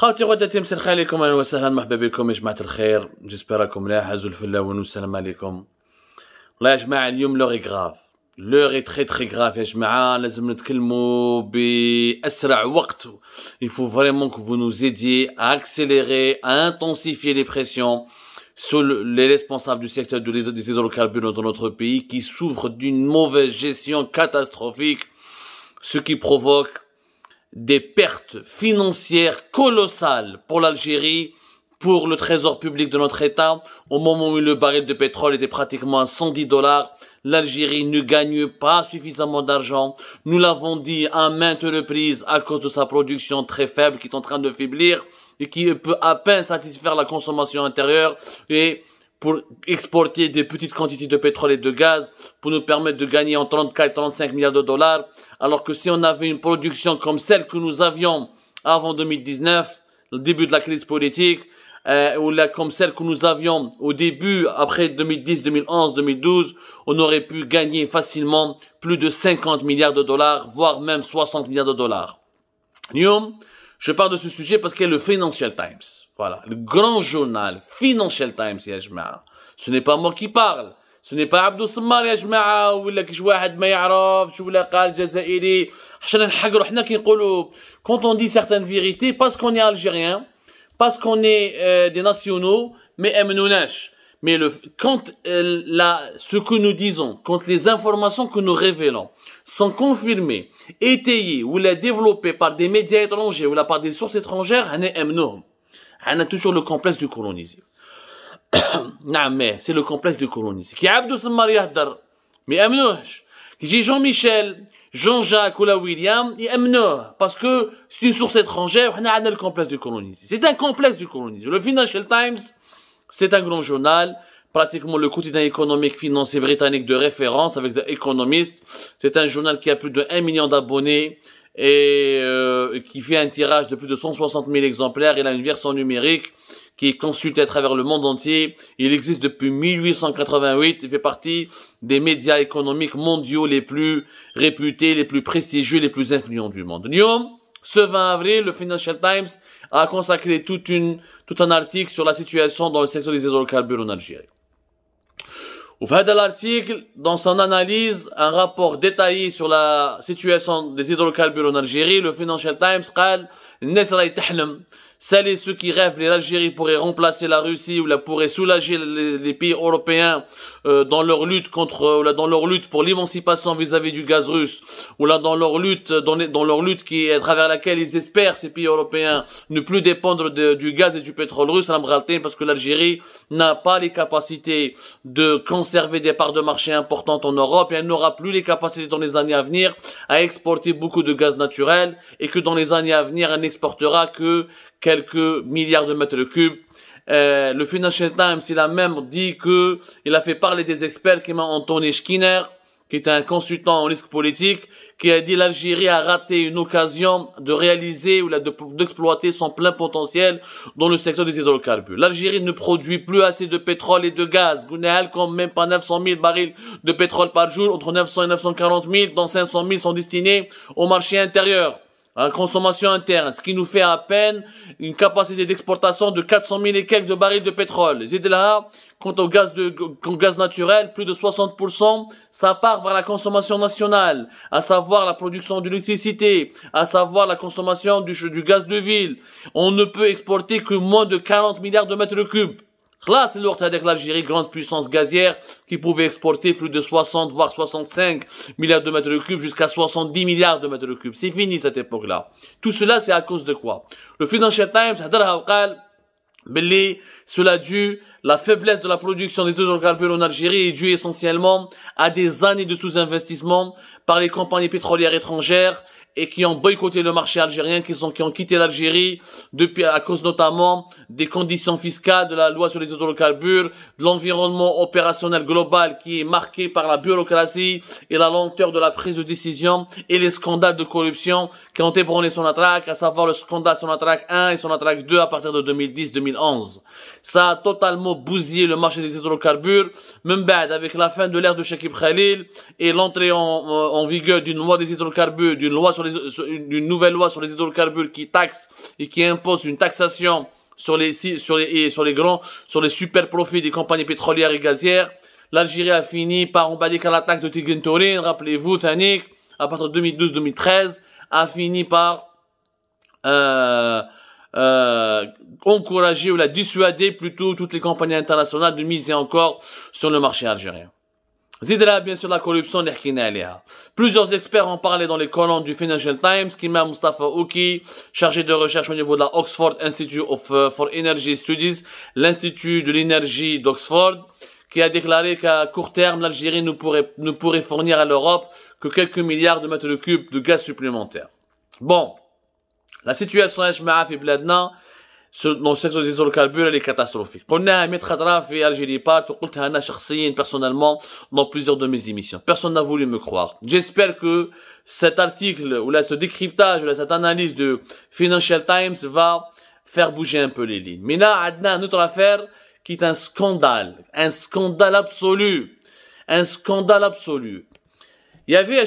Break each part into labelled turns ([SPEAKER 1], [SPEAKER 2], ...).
[SPEAKER 1] Chers auditeurs, je vous salue chaleureusement, mes chers amis, bonjour à tous. J'espère que vous allez bien, salam aleykoum. La situation est très grave, L'heure est très très grave, mes amis, nous devons parler le plus rapidement Il faut vraiment que vous nous aidiez à accélérer, à intensifier les pressions sur les responsables du secteur de l'énergie et carbone dans notre pays qui souffrent d'une mauvaise gestion catastrophique, ce qui provoque des pertes financières colossales pour l'Algérie, pour le trésor public de notre État. Au moment où le baril de pétrole était pratiquement à 110 dollars, l'Algérie ne gagne pas suffisamment d'argent. Nous l'avons dit à maintes reprises à cause de sa production très faible qui est en train de faiblir et qui peut à peine satisfaire la consommation intérieure et pour exporter des petites quantités de pétrole et de gaz pour nous permettre de gagner en 34 et 35 milliards de dollars, alors que si on avait une production comme celle que nous avions avant 2019, le début de la crise politique, euh, ou là, comme celle que nous avions au début, après 2010, 2011, 2012, on aurait pu gagner facilement plus de 50 milliards de dollars, voire même 60 milliards de dollars. Je parle de ce sujet parce qu'est le Financial Times, voilà, le grand journal Financial Times, ce n'est pas moi qui parle. Ce n'est pas Abdou Samar ou là ou quand on dit certaines vérités parce qu'on est algérien, parce qu'on est euh, des nationaux, mais أمنوناش. Mais le, quand euh, la, ce que nous disons, quand les informations que nous révélons sont confirmées, étayées ou les développées par des médias étrangers ou par des sources étrangères, on a toujours le complexe du colonisé. non, mais c'est le complexe du colonisé. Qui a mais amnouche. Qui dit Jean-Michel, Jean-Jacques ou la William, il amnouche. Parce que c'est une source étrangère, on a le complexe du colonisé. C'est un complexe du colonisé. Le Financial Times, c'est un grand journal, pratiquement le quotidien économique financier britannique de référence avec The Economist. C'est un journal qui a plus de 1 million d'abonnés euh, et qui fait un tirage de plus de 160 000 exemplaires. Il a une version numérique qui est consultée à travers le monde entier. Il existe depuis 1888. Il fait partie des médias économiques mondiaux les plus réputés, les plus prestigieux, les plus influents du monde. ce 20 avril, le Financial Times a consacré tout un article sur la situation dans le secteur des hydrocarbures en Algérie. Au fait de l'article, dans son analyse, un rapport détaillé sur la situation des hydrocarbures en Algérie, le Financial Times قال celles et ceux qui rêvent que l'Algérie pourrait remplacer la Russie ou la pourrait soulager les, pays européens euh, dans leur lutte contre, là, dans leur lutte pour l'émancipation vis-à-vis du gaz russe, ou là dans leur lutte, dans, dans leur lutte qui, à travers laquelle ils espèrent ces pays européens ne plus dépendre du gaz et du pétrole russe, parce que l'Algérie n'a pas les capacités de conserver des parts de marché importantes en Europe et elle n'aura plus les capacités dans les années à venir à exporter beaucoup de gaz naturel et que dans les années à venir elle n'exportera que quelques milliards de mètres cubes. Euh, le Financial Times, il a même dit que il a fait parler des experts qui entendu, Skinner, qui est un consultant en risque politique, qui a dit l'Algérie a raté une occasion de réaliser ou d'exploiter son plein potentiel dans le secteur des hydrocarbures. L'Algérie ne produit plus assez de pétrole et de gaz. Gounéal compte même pas 900 000 barils de pétrole par jour, entre 900 et 940 000, dont 500 000 sont destinés au marché intérieur la consommation interne, ce qui nous fait à peine une capacité d'exportation de 400 000 et quelques de barils de pétrole. Zidlaha, quant au gaz, de, gaz naturel, plus de 60%, ça part vers la consommation nationale, à savoir la production d'électricité, à savoir la consommation du, du gaz de ville. On ne peut exporter que moins de 40 milliards de mètres cubes. Là, dire avec l'Algérie, grande puissance gazière, qui pouvait exporter plus de 60, voire 65 milliards de mètres cubes jusqu'à 70 milliards de mètres cubes. C'est fini cette époque-là. Tout cela, c'est à cause de quoi Le Financial Times, cela dû, la faiblesse de la production des hydrocarbures en Algérie est due essentiellement à des années de sous-investissement par les compagnies pétrolières étrangères et qui ont boycotté le marché algérien, qui, sont, qui ont quitté l'Algérie depuis à cause notamment des conditions fiscales, de la loi sur les hydrocarbures, de l'environnement opérationnel global qui est marqué par la bureaucratie et la lenteur de la prise de décision et les scandales de corruption qui ont ébranlé son attraque, à savoir le scandale son attraque 1 et son attraque 2 à partir de 2010-2011. Ça a totalement bousillé le marché des hydrocarbures, même avec la fin de l'ère de Shakib Khalil et l'entrée euh, en, vigueur d'une loi des hydrocarbures, d'une loi sur une, nouvelle loi sur les hydrocarbures qui taxe et qui impose une taxation sur les, sur les, et sur les grands, sur les super profits des compagnies pétrolières et gazières. L'Algérie a fini par emballer qu'à l'attaque de Tigrin rappelez-vous, Tanik, à partir de 2012-2013, a fini par euh, euh, encourager ou la dissuader plutôt toutes les compagnies internationales de miser encore sur le marché algérien. Zidra, bien sûr, la corruption d'Erkinalia. Plusieurs experts ont parlé dans les colonnes du Financial Times, Kima, Mustafa Ouki, chargé de recherche au niveau de l'Oxford Institute of, euh, for Energy Studies, l'Institut de l'énergie d'Oxford, qui a déclaré qu'à court terme, l'Algérie ne pourrait, pourrait fournir à l'Europe que quelques milliards de mètres cubes de gaz supplémentaires. Bon. La situation HMAF et maintenant non sex aux isoles carburant, est catastrophique. On a mis Khadrafi Algérie part, tu dit personnellement dans plusieurs de mes émissions. Personne n'a voulu me croire. J'espère que cet article ou là ce décryptage ou cette analyse de Financial Times va faire bouger un peu les lignes. Mais là, on a une autre affaire qui est un scandale, un scandale absolu. Un scandale absolu. Il y avait,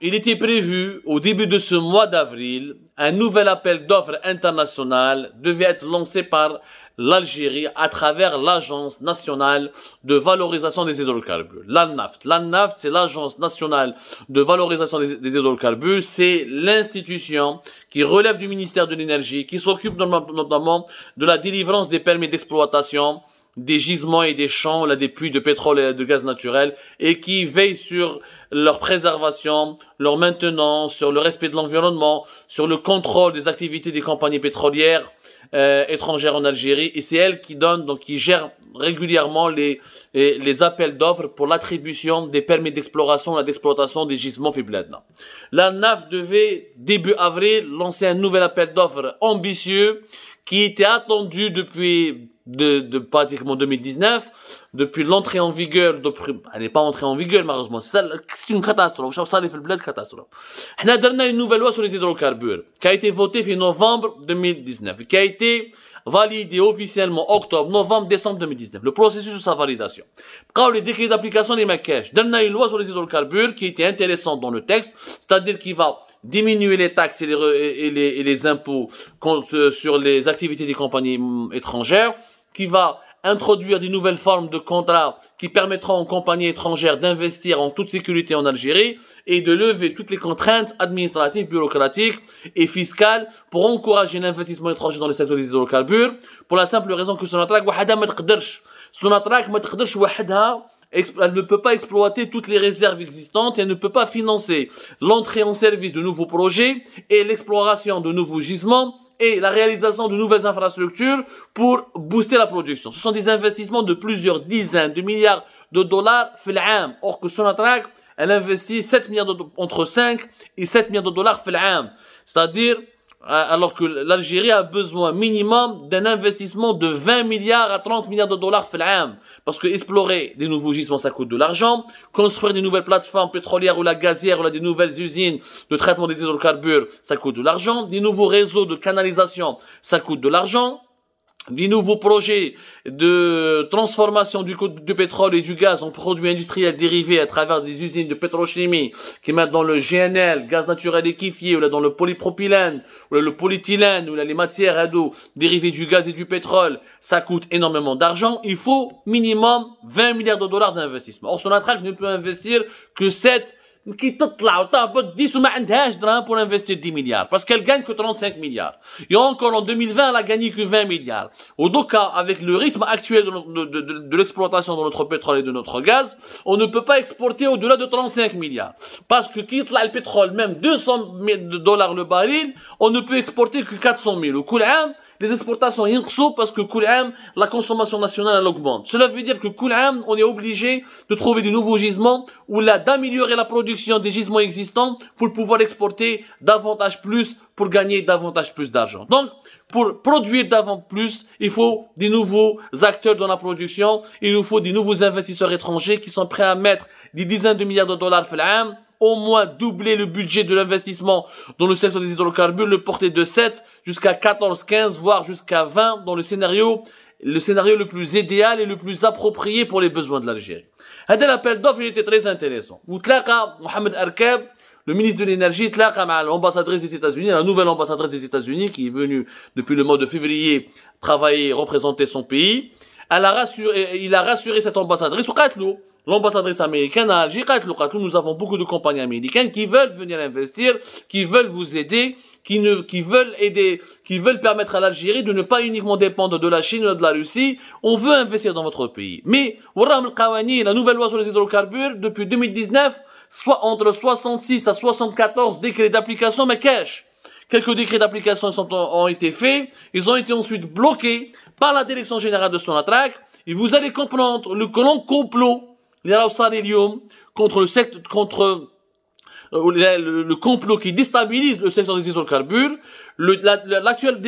[SPEAKER 1] il était prévu au début de ce mois d'avril, un nouvel appel d'offres international devait être lancé par l'Algérie à travers l'Agence nationale de valorisation des hydrocarbures, La NAFT, c'est l'Agence nationale de valorisation des hydrocarbures. C'est l'institution qui relève du ministère de l'Énergie, qui s'occupe notamment de la délivrance des permis d'exploitation, des gisements et des champs, là, des puits de pétrole et de gaz naturel, et qui veille sur leur préservation, leur maintenance, sur le respect de l'environnement, sur le contrôle des activités des compagnies pétrolières euh, étrangères en Algérie. Et c'est elle qui donne donc qui gère régulièrement les, les, appels d'offres pour l'attribution des permis d'exploration et d'exploitation des gisements Fibladna. La NAF devait, début avril, lancer un nouvel appel d'offres ambitieux qui était attendu depuis de, de pratiquement 2019, depuis l'entrée en vigueur, de, elle n'est pas entrée en vigueur malheureusement, c'est une catastrophe, ça les fait une catastrophe. On a donné une nouvelle loi sur les hydrocarbures, qui a été votée fin novembre 2019, qui a été validée officiellement octobre, novembre, décembre 2019, le processus de sa validation. Quand les décret d'application des maquettes, on a une loi sur les hydrocarbures qui était intéressante dans le texte, c'est-à-dire qui va diminuer les taxes et les impôts euh, sur les activités des compagnies hum, étrangères, qui va introduire des nouvelles formes de contrats qui permettront aux compagnies étrangères d'investir en toute sécurité en Algérie et de lever toutes les contraintes administratives, bureaucratiques et fiscales pour encourager l'investissement étranger dans les secteurs des hydrocarbures pour la simple raison que son attaque ne peut pas exploiter toutes les réserves existantes et elle ne peut pas financer l'entrée en service de nouveaux projets et l'exploration de nouveaux gisements et la réalisation de nouvelles infrastructures pour booster la production. Ce sont des investissements de plusieurs dizaines de milliards de dollars fil'am. Or que Sonatrac, elle investit 7 milliards de, entre 5 et 7 milliards de dollars fil'am. C'est-à-dire euh, alors que l'Algérie a besoin minimum d'un investissement de 20 milliards à 30 milliards de dollars parce que explorer des nouveaux gisements ça coûte de l'argent, construire des nouvelles plateformes pétrolières ou la gazière ou des nouvelles usines de traitement des hydrocarbures ça coûte de l'argent, des nouveaux réseaux de canalisation ça coûte de l'argent, des nouveaux projets de transformation du, pétrole et du gaz en produits industriels dérivés à travers des usines de pétrochimie qui mettent dans le GNL, gaz naturel liquéfié, ou dans le polypropylène, ou le polythylène, ou les matières à dos dérivées du gaz et du pétrole, ça coûte énormément d'argent. Il faut minimum 20 milliards de dollars d'investissement. Or, son attraque ne peut investir que 7 qui كي تطلع de 10 ou عندهاش دراهم pour investir 10 parce qu'elle ne gagne que 35 milliards. et encore en 2020 elle a gagné que 20 milliards Donc, avec le rythme actuel de, l'exploitation de notre pétrole et de notre gaz on ne peut pas exporter au-delà de 35 milliards parce que qui طلع le pétrole même 200 dollars le baril on ne peut exporter que 400 000 وكل عام les exportations sont parce que Koul'am, la consommation nationale augmente. Cela veut dire que Koul'am, on est obligé de trouver de nouveaux gisements ou là d'améliorer la production des gisements existants pour pouvoir exporter davantage plus pour gagner davantage plus d'argent. Donc, pour produire davantage plus, il faut des nouveaux acteurs dans la production, il nous faut des nouveaux investisseurs étrangers qui sont prêts à mettre des dizaines de milliards de dollars au moins doubler le budget de l'investissement dans le secteur des hydrocarbures, le porter de 7 jusqu'à 14, 15, voire jusqu'à 20 dans le scénario, le scénario le plus idéal et le plus approprié pour les besoins de l'Algérie. tel appel d'offres, il était très intéressant. Vous Mohamed Arkab, le ministre de l'énergie, tlaqa l'ambassadrice des États-Unis, la nouvelle ambassadrice des États-Unis qui est venue depuis le mois de février travailler, représenter son pays. Elle a rassuré, il a rassuré cette ambassadrice, l'ambassadrice américaine à Alger, nous avons beaucoup de compagnies américaines qui veulent venir investir, qui veulent vous aider, qui, qui veulent aider, qui veulent permettre à l'Algérie de ne pas uniquement dépendre de la Chine ou de la Russie. On veut investir dans votre pays. Mais, Waram al la nouvelle loi sur les hydrocarbures, depuis 2019, soit entre 66 à 74 décrets d'application, mais cash. Quelques décrets d'application ont été faits. Ils ont été ensuite bloqués par la direction générale de son Sonatrach. Et vous allez comprendre le colon complot, contre le secte, contre euh, le, complot qui déstabilise le secteur des hydrocarbures, l'actuelle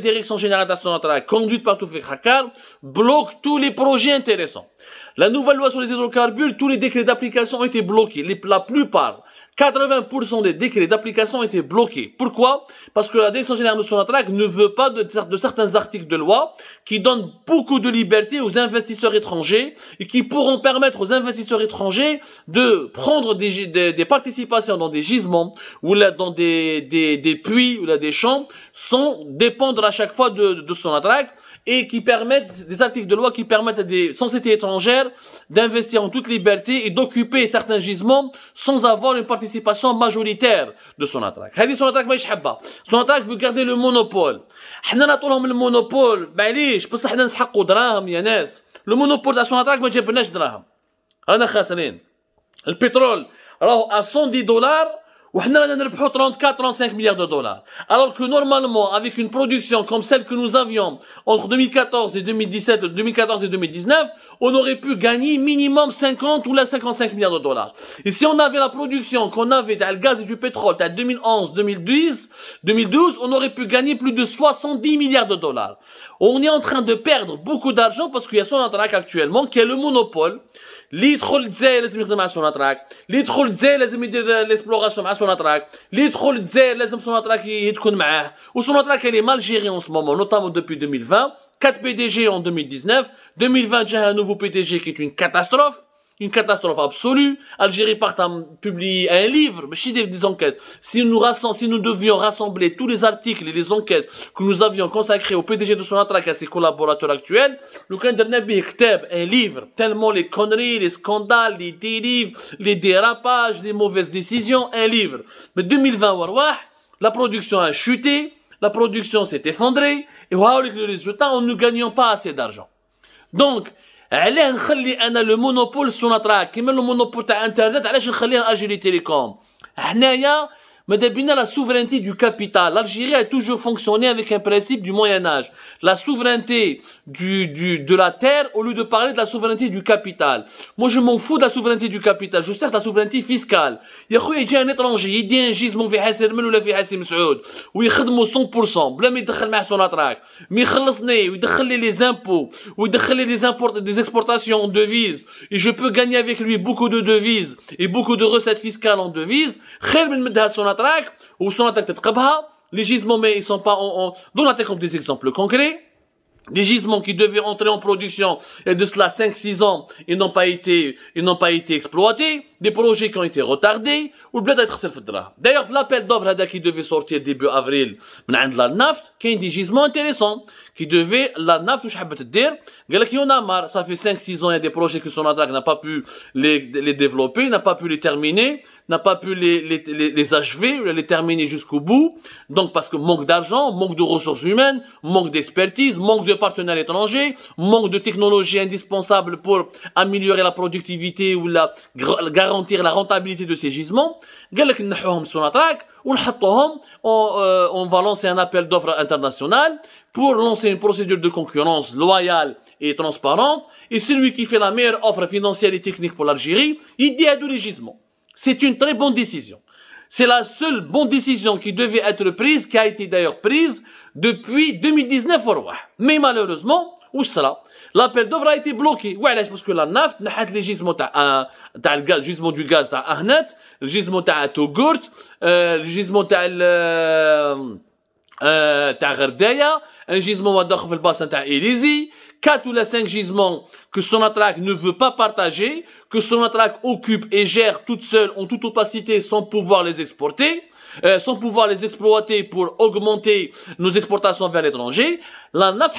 [SPEAKER 1] direction générale nationale, conduite par Toufik Hakkar bloque tous les projets intéressants. La nouvelle loi sur les hydrocarbures, tous les décrets d'application ont été bloqués. la plupart, 80% des décrets d'application ont été bloqués. Pourquoi Parce que la Direction générale de Sonatrach ne veut pas de, certains articles de loi qui donnent beaucoup de liberté aux investisseurs étrangers et qui pourront permettre aux investisseurs étrangers de prendre des, participations dans des gisements ou dans des, puits ou là des champs sans dépendre à chaque fois de, son Sonatrach et qui permettent, des articles de loi qui permettent à des sociétés étrangères d'investir en toute liberté et d'occuper certains gisements sans avoir une participation majoritaire de son attaque. son attaque Son attaque veut garder le monopole. حنا نعطولهم المونوبول معليش بصح حنا نسحقوا دراهم يا ناس. لو مونوبول تاع ما دراهم. رانا خاسرين. البترول راهو 110 dollars. وحنا رانا 34 35 milliards de dollars alors que normalement avec une production comme celle que nous avions entre 2014 et 2017 2014 et 2019 on aurait pu gagner minimum 50 ou 55 milliards de dollars et si on avait la production qu'on avait dans le gaz et du pétrole à 2011 2010 2012 on aurait pu gagner plus de 70 milliards de dollars on est en train de perdre beaucoup d'argent parce qu'il y a son attaque actuellement qui est le monopole les les يخدم L'étrole d'Z, les hommes sont attacqués et tout même. Ou son attacque est mal gérée en ce moment, notamment depuis 2020. 4 PDG en 2019. 2020, j'ai un nouveau PDG qui est une catastrophe une catastrophe absolue. Algérie part à publier un livre, mais chez des, enquêtes. Si nous, si nous devions rassembler tous les articles et les enquêtes que nous avions consacrés au PDG de Sonatrach et à ses collaborateurs actuels, le nous un livre, tellement les conneries, les scandales, les dérives, les dérapages, les mauvaises décisions, un livre. Mais 2020, la production a chuté, la production s'est effondrée, et le résultat en ne gagnant pas assez d'argent. Donc, علاه نخلي انا لو مونوبول سوناتراك كيما لو مونوبول تاع انترنت علاش نخليه اجيلي تيليكوم حنايا Mais débina la souveraineté du capital. L'Algérie a toujours fonctionné avec un principe du Moyen Âge. La souveraineté du, du, de la terre au lieu de parler de la souveraineté du capital. Moi, je m'en fous de la souveraineté du capital. Je cherche la souveraineté fiscale. Il y a un étranger, il dit un gisement في حسن من ولا في حسن مسعود 100% بلا ما يدخل mais Il ما يخلصني ويدخل لي لي زامبو ويدخل لي لي des exportations en devises et je peux gagner avec lui beaucoup de devises et beaucoup de recettes fiscales en devises خير من مدها très bas les gisements mais ils sont pas en, en... donc on a des exemples concrets des gisements qui devaient entrer en production et de cela 5 6 ans ils n'ont pas été ils n'ont pas été exploités des projets qui ont été retardés, ou le être se faudra D'ailleurs, l'appel d'offres qui devait sortir début avril, de la NAFT, qui a des gisements intéressants, qui devait, la NAFT, je vais te dire, qui en a marre, ça fait 5-6 ans, il y a des projets que son en n'a pas pu les, développer, n'a pas pu les terminer, n'a pas pu les, les, achever, les terminer jusqu'au bout, donc parce que manque d'argent, manque de ressources humaines, manque d'expertise, manque de partenaires étrangers, manque de technologies indispensables pour améliorer la productivité ou la, garantie la rentabilité de ces gisements, euh, on va lancer un appel d'offres international pour lancer une procédure de concurrence loyale et transparente. Et celui qui fait la meilleure offre financière et technique pour l'Algérie, il dit à tous les gisements. C'est une très bonne décision. C'est la seule bonne décision qui devait être prise, qui a été d'ailleurs prise depuis 2019 Mais malheureusement, où cela l'appel d'offres a été bloqué. Ouais, parce que la NAFT n'a les gisements euh, le gisement du gaz à Ahnat, le gisement de Togurt, euh, le gisement de euh, Ghardaya, un gisement de dans le bassin à Élysée, quatre ou cinq gisements que son Sonatrach ne veut pas partager, que son Sonatrach occupe et gère toute seule en toute opacité sans pouvoir les exporter. sans pouvoir les exploiter pour augmenter nos exportations vers l'étranger, la NAFT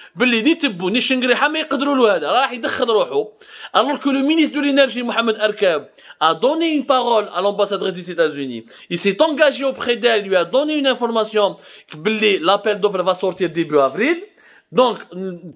[SPEAKER 1] alors que le ministre de l'énergie Mohamed Arkab a donné une parole à l'ambassadrice des États-Unis il s'est engagé auprès d'elle lui a donné une information que l'appel d'offres va sortir début avril donc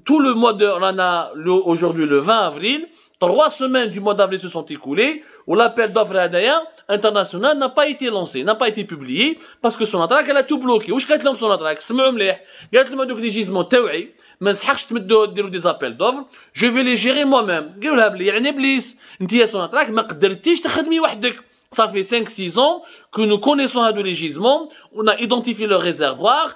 [SPEAKER 1] tout le mois de on en a aujourd'hui le 20 avril trois semaines du mois d'avril se sont écoulées où l'appel d'offres Hadaya international n'a pas été lancé, n'a pas été publié parce que son attaque elle a tout bloqué. Où je قالت لهم son attaque سمعوا مليح قالت لهم هذوك لي جيزمون تاوعي ما نصحكش تمدوا ديروا دي زابيل دوفر جو في لي جيري مو ميم قالوا Il y يعني ابليس انت يا سون اتراك ما قدرتيش تخدمي وحدك Ça fait 5-6 ans que nous connaissons les gisements, on a identifié leurs réservoirs,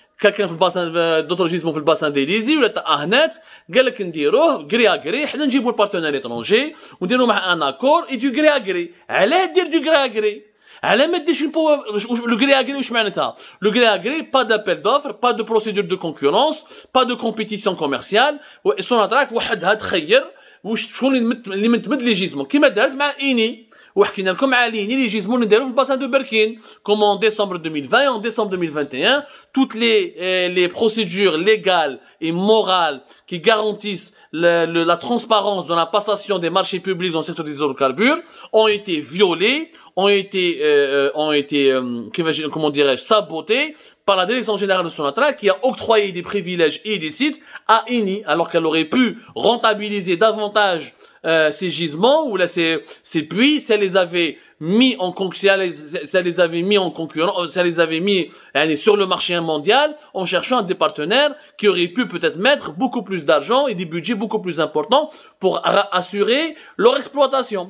[SPEAKER 1] كان في الباسان دوتر جيزمون في الباسان ديليزي ولا تاهنات آه، قال لك نديروه كري اكري آه حنا نجيبوا البارتنير ايترونجي ونديروا مع ان اكور اي دو كري اكري علاه دير دو كري اكري آه على ما ديرش لو كري اكري واش معناتها لو كري اكري با دابيل دوفر با دو بروسيدور دو كونكورونس با دو كومبيتيسيون كوميرسيال اتراك وحدها تخير واش شكون اللي متمد لي جيزمون كيما دارت مع اني وحكينا لكم على 2020 et en décembre 2021 toutes euh, les procédures légales et morales qui garantissent la transparence dans la passation des marchés publics dans le secteur des hydrocarbures ont été violées ont été, euh, euh, ont été euh, comment dirais-je, sabotés par la direction générale de Sonatra qui a octroyé des privilèges illicites à INI alors qu'elle aurait pu rentabiliser davantage ses ces gisements ou là ces, ces puits si elle les avait mis en concurrence, ça les avait mis en concurrence, euh, ça les avait mis sur le marché mondial en cherchant des partenaires qui auraient pu peut-être mettre beaucoup plus d'argent et des budgets beaucoup plus importants pour assurer leur exploitation.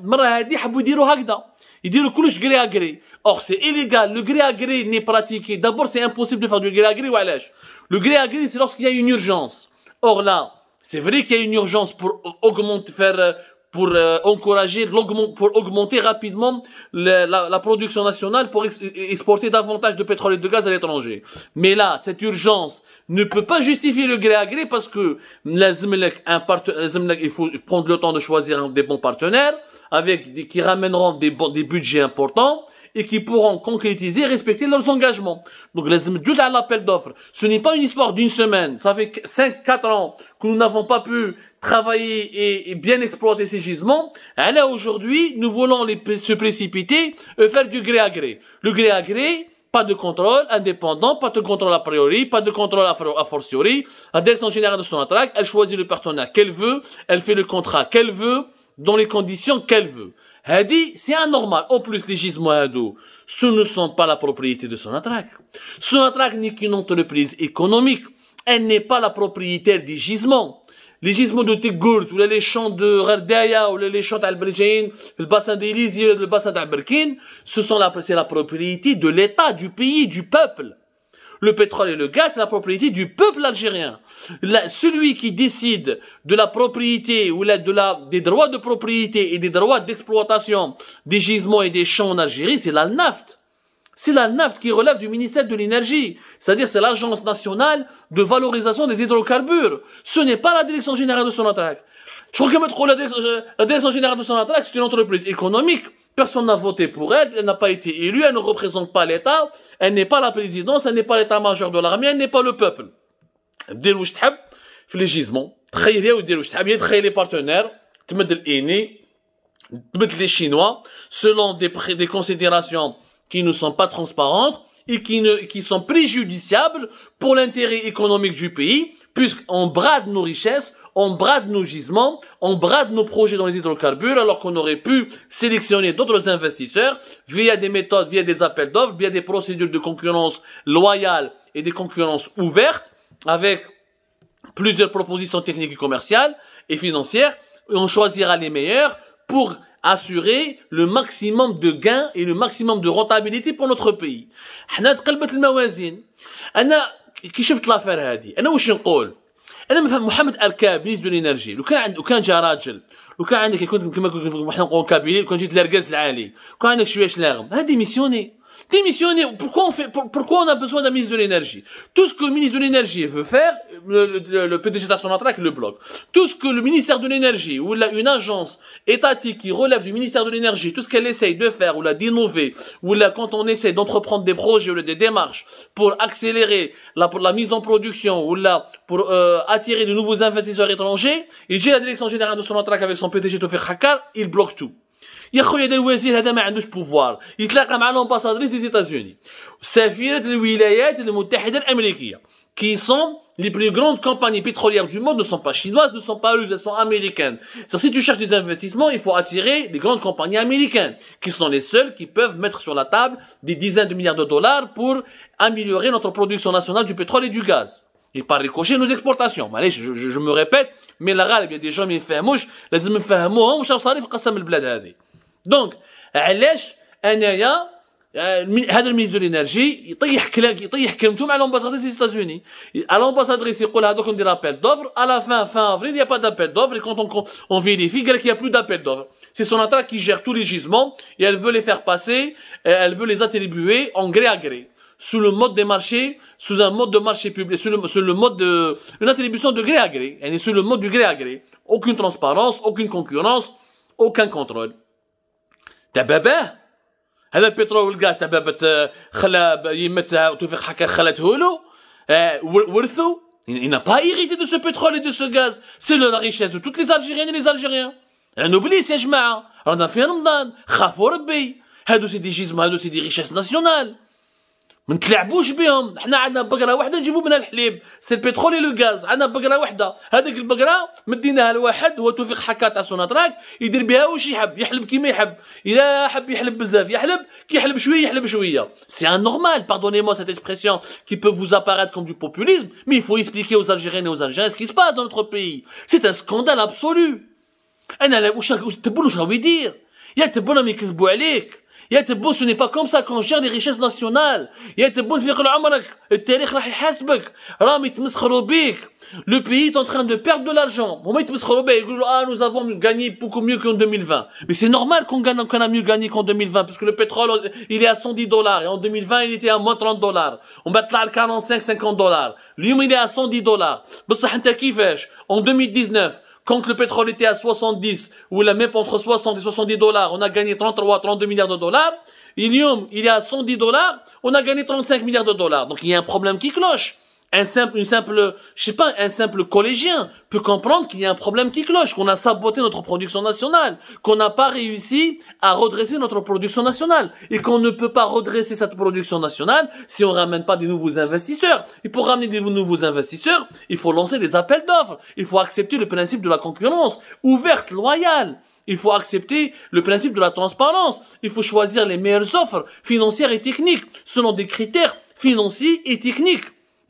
[SPEAKER 1] il dit le gré à gré. Or, c'est illégal. Le gré à gré n'est pratiqué. D'abord, c'est impossible de faire du gré à gré ou Le gré à gré, c'est lorsqu'il y a une urgence. Or là, c'est vrai qu'il y a une urgence pour augmenter, faire, euh, pour euh, encourager, pour augmenter rapidement la, production nationale, pour exporter davantage de pétrole et de gaz à l'étranger. Mais là, cette urgence ne peut pas justifier le gré à gré parce que il faut prendre le temps de choisir des bons partenaires avec qui ramèneront des budgets importants et qui pourront concrétiser et respecter leurs engagements. Donc, les à l'appel d'offres. Ce n'est pas une histoire d'une semaine. Ça fait 5, 4 ans que nous n'avons pas pu travailler et, bien exploiter ces gisements. Et là, aujourd'hui, nous voulons les, se précipiter et faire du gré à gré. Le gré à gré, pas de contrôle indépendant, pas de contrôle a priori, pas de contrôle a, fortiori. La en générale de son attracte, elle choisit le partenaire qu'elle veut, elle fait le contrat qu'elle veut, dans les conditions qu'elle veut. Hadi, c'est anormal. En plus, les gisements hadou, ce ne sont pas la propriété de son Sonatrach n'est qu'une entreprise économique. Elle n'est pas la propriétaire des gisements. Les gisements de Tegourt, ou les champs de Gardaya, ou les champs d'Albergin, le bassin d'Elysée, le bassin d'Alberkin, ce sont la, c'est la propriété de l'État, du pays, du peuple le pétrole et le gaz, c'est la propriété du peuple algérien. celui qui décide de la propriété ou la, de la, des droits de propriété et des droits d'exploitation des gisements et des champs en Algérie, c'est la NAFT. C'est la NAFT qui relève du ministère de l'énergie, c'est-à-dire c'est l'Agence nationale de valorisation des hydrocarbures. Ce n'est pas la Direction générale de son attaque. Je crois que euh, la Direction générale de son attaque c'est une entreprise économique Personne n'a voté pour elle, elle n'a pas été élue, elle ne représente pas l'État, elle n'est pas la présidence, elle n'est pas l'état-major de l'armée, elle n'est pas le peuple. ديروا واش تحب ou ou جيزمون تخيليها bien واش les partenaires, les chinois, selon des considérations qui ne sont pas transparentes et qui sont préjudiciables pour l'intérêt économique du pays puisqu'on brade nos richesses, on brade nos gisements, on brade nos projets dans les hydrocarbures, alors qu'on aurait pu sélectionner d'autres investisseurs via des méthodes, via des appels d'offres, via des procédures de concurrence loyale et des concurrences ouvertes, avec plusieurs propositions techniques et commerciales et financières, et on choisira les meilleurs pour assurer le maximum de gains et le maximum de rentabilité pour notre pays. كي شفت لافير هذه انا واش نقول انا مثلا محمد اركاب بالنسبه لينرجي لو كان عند لو كان جا راجل لو كان عندك كنت كما كنا نقولوا كابيلي لو كان جيت لركاز العالي لو كان عندك شويه شلاغم هذه ميسيوني démissionner. Pourquoi on fait, pourquoi on a besoin d'un ministre de l'énergie Tout ce que le ministre de l'énergie veut faire, le, PDG de PDG le bloque. Tout ce que le ministère de l'énergie ou la, une agence étatique qui relève du ministère de l'énergie, tout ce qu'elle essaye de faire ou la d'innover ou quand on essaie d'entreprendre des projets ou des démarches pour accélérer la, pour la mise en production ou là pour euh, attirer de nouveaux investisseurs étrangers, il dit la direction générale de son avec son PDG Tofir Hakkar, il bloque tout qui sont les plus grandes compagnies pétrolières du monde ne sont pas chinoises, ne sont pas russes, elles sont américaines. si tu cherches des investissements, il faut attirer les grandes compagnies américaines, qui sont les seules qui peuvent mettre sur la table des dizaines de milliards de dollars pour améliorer notre production nationale du pétrole et du gaz. Il par ricochet, nos exportations. je, me répète. Mais là, règle, il y a des gens qui me font mouche. Là, ils me font mouche. Là, ils me font mouche. Donc, à l'âge, un le ministre de l'énergie, il t'aille à clag, à kemtoum des États-Unis. À l'ambassade des États-Unis, il a l'ambassade des états À y a l'ambassade des À la fin, fin avril, il n'y a pas d'appel d'offre. Et quand on, vérifie, il y a plus d'appel d'offre. C'est son attaque qui gère tous les gisements. Et elle veut les faire passer. Elle veut les attribuer en gré à gré sous le mode des marchés, sous un mode de marché public, sous le, mode de, une attribution de gré à gré, elle est sous le mode du gré à gré. Aucune transparence, aucune concurrence, aucun contrôle. تباباه هذا البترول والغاز تبابت خلا يمتها وتوفيق حكا خلته له ورثوا Il n'a pas hérité de ce pétrole et de ce gaz. C'est la richesse de toutes les Algériennes et les Algériens. On oublie, c'est Jma'a. On a fait Ramadan. Khafou Rabbi. Hadou, c'est des gisements, hadou, c'est des richesses nationales. ما نتلعبوش بهم حنا عندنا بقره واحده نجيبو منها الحليب سي البترول لو غاز عندنا بقره واحده هذيك البقره مديناها لواحد هو توفيق حكا تاع سوناتراك يدير بها واش يحب يحلب كيما يحب الا حب يحلب بزاف يحلب كي يحلب شويه يحلب شويه سي ان نورمال مو سيت اكسبرسيون كي بو فوز اباريت كوم دو بوبوليزم مي فو اكسبليكي اوز الجيريان اوز الجيريان سكي سباس دون نوتر بيي سي ان سكاندال ابسولو انا واش تبون واش راهو يدير يا تبون راهم يكذبوا عليك Ce n'est pas comme ça qu'on gère les richesses nationales Il te le le pays est en train de perdre de l'argent ah, nous avons gagné beaucoup mieux qu'en 2020 mais c'est normal qu'on gagne encore mieux gagné qu'en 2020 parce que le pétrole il est à 110 dollars et en 2020 il était à moins de 30 dollars on là à 45 50 dollars le il est à 110 dollars en 2019 quand le pétrole était à 70, ou la même entre 60 et 70 dollars, on a gagné 33, 32 milliards de dollars. Ilium, il est à 110 dollars, on a gagné 35 milliards de dollars. Donc il y a un problème qui cloche. Un simple, une simple, je sais pas, un simple collégien peut comprendre qu'il y a un problème qui cloche, qu'on a saboté notre production nationale, qu'on n'a pas réussi à redresser notre production nationale et qu'on ne peut pas redresser cette production nationale si on ramène pas des nouveaux investisseurs. Et pour ramener des nouveaux investisseurs, il faut lancer des appels d'offres. Il faut accepter le principe de la concurrence ouverte, loyale. Il faut accepter le principe de la transparence. Il faut choisir les meilleures offres financières et techniques selon des critères financiers et techniques.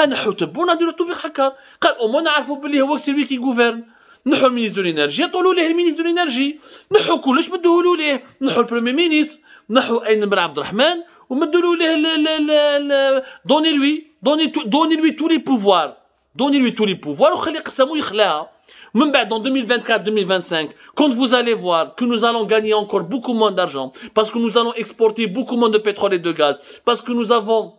[SPEAKER 1] حنحوتبوا lui توفيق حكا قال donnez نعرفوا بلي هو premier ministre Le نحو ministre dans 2024-2025, quand vous allez voir que nous allons gagner encore beaucoup moins d'argent, parce que nous allons exporter beaucoup moins de pétrole et de gaz, parce que nous avons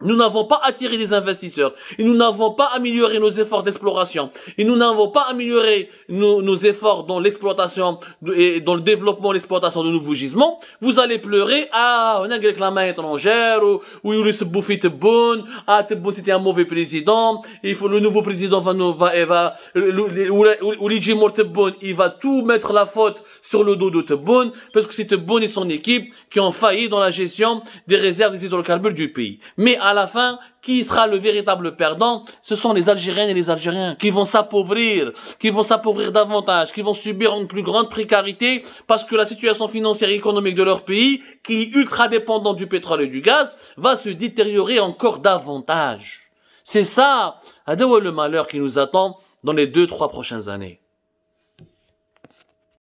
[SPEAKER 1] nous n'avons pas attiré des investisseurs et nous n'avons pas amélioré nos efforts d'exploration et nous n'avons pas amélioré nos, efforts dans l'exploitation et dans le développement, l'exploitation de nouveaux gisements. Vous allez pleurer, ah, on a que la main étrangère, ou, ou se bouffait bon, ah, bon c'était un mauvais président, il faut le nouveau président va nous, va, va, ou mort bon, il va tout mettre la faute sur le dos de Tebon parce que c'est Tebon et son équipe qui ont failli dans la gestion des réserves des hydrocarbures du pays. Mais à la fin, qui sera le véritable perdant Ce sont les Algériennes et les Algériens qui vont s'appauvrir, qui vont s'appauvrir davantage, qui vont subir une plus grande précarité parce que la situation financière et économique de leur pays, qui est ultra dépendant du pétrole et du gaz, va se détériorer encore davantage. C'est ça, le malheur qui nous attend dans les deux, trois prochaines années.